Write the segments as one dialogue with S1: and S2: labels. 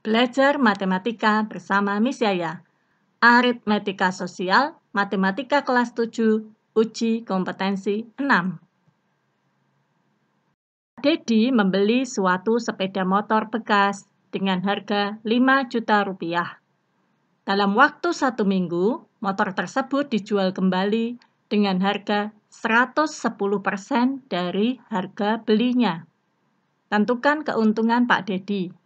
S1: Belajar matematika bersama Miss Yaya. Aritmetika sosial, matematika kelas 7, uji kompetensi 6. Dedi membeli suatu sepeda motor bekas dengan harga 5 juta rupiah. Dalam waktu satu minggu, motor tersebut dijual kembali dengan harga 110% dari harga belinya. Tentukan keuntungan Pak Dedi.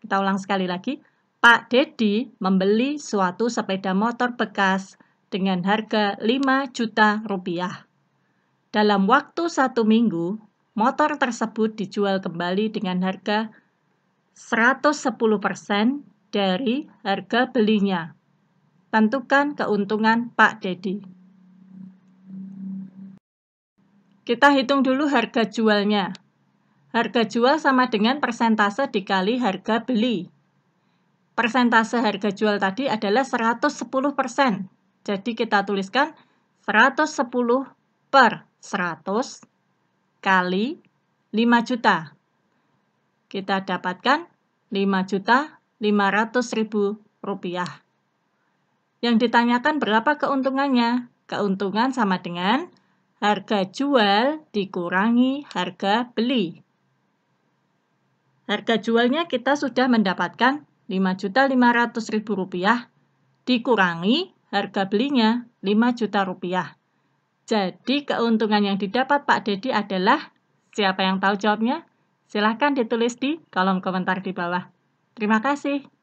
S1: Kita ulang sekali lagi. Pak Dedi membeli suatu sepeda motor bekas dengan harga 5 juta rupiah. Dalam waktu satu minggu, motor tersebut dijual kembali dengan harga 110% dari harga belinya. Tentukan keuntungan Pak Dedi. Kita hitung dulu harga jualnya. Harga jual sama dengan persentase dikali harga beli. Persentase harga jual tadi adalah 110%. Jadi kita tuliskan 110 per 100 kali 5 juta. Kita dapatkan 5 juta 500 ribu rupiah. Yang ditanyakan berapa keuntungannya? Keuntungan sama dengan harga jual dikurangi harga beli. Harga jualnya kita sudah mendapatkan Rp5.500.000 dikurangi harga belinya Rp5.000.000. Jadi keuntungan yang didapat Pak Dedi adalah siapa yang tahu jawabnya? Silahkan ditulis di kolom komentar di bawah. Terima kasih.